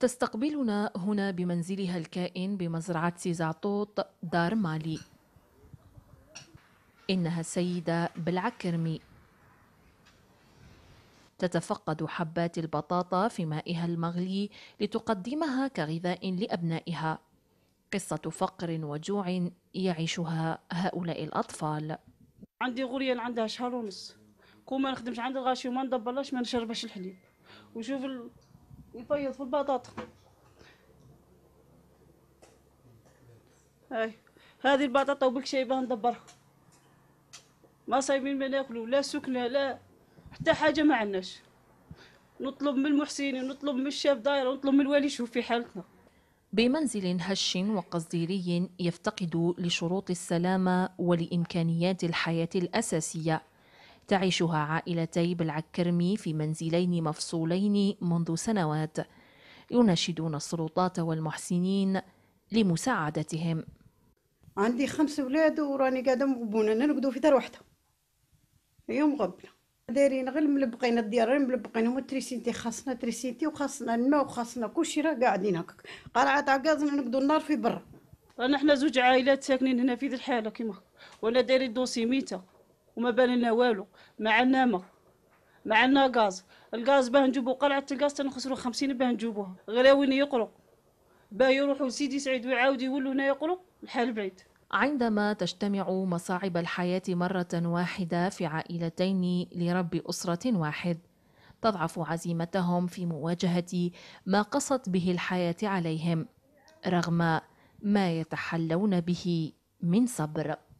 تستقبلنا هنا بمنزلها الكائن بمزرعة زعطوط دار مالي إنها السيدة بالعكرمي تتفقد حبات البطاطا في مائها المغلي لتقدمها كغذاء لأبنائها قصة فقر وجوع يعيشها هؤلاء الأطفال عندي غرية عندها شهر ونص كون ما نخدمش عندها غاشي وما ندبلاش ما نشربش الحليب وشوف ال... يفيض في البطاطا هاي هذه البطاطا وبك وبالكشيبه ندبرها ما صايبين ما ناكلو لا سكنه لا حتى حاجه ما عندناش نطلب من المحسنين نطلب من الشاب داير نطلب من الوالي يشوف في حالتنا بمنزل هش وقصديري يفتقد لشروط السلامة ولإمكانيات الحياة الأساسية تعيشها عائلتي بالعكرمي في منزلين مفصولين منذ سنوات يناشدون السلطات والمحسنين لمساعدتهم عندي خمس اولاد وراني قاعده مغبونه نرقدوا في دار واحده يوم أيوة، غبنا دايرين غير ملبقين الديار غير ملبقينهم تريسينتي خاصنا تريسينتي وخاصنا الماء وخاصنا كلشي راه قاعدين هكاك قرعه تاع غاز نرقدوا النار في برا رانا حنا زوج عائلات ساكنين هنا في ذي الحاله كيما ولا دايرين دوسي ميته وما لنا والو ما عندنا ما ما عندنا غاز الغاز باه نجيبو قلعه الغاز تنخسرو خمسين باه نجيبوها غير وين باه يروحوا لسيدي سعيد ويعاودوا يولوا هنا يقرو الحال بعيد عندما تجتمع مصاعب الحياة مرة واحدة في عائلتين لرب أسرة واحد تضعف عزيمتهم في مواجهة ما قصت به الحياة عليهم رغم ما يتحلون به من صبر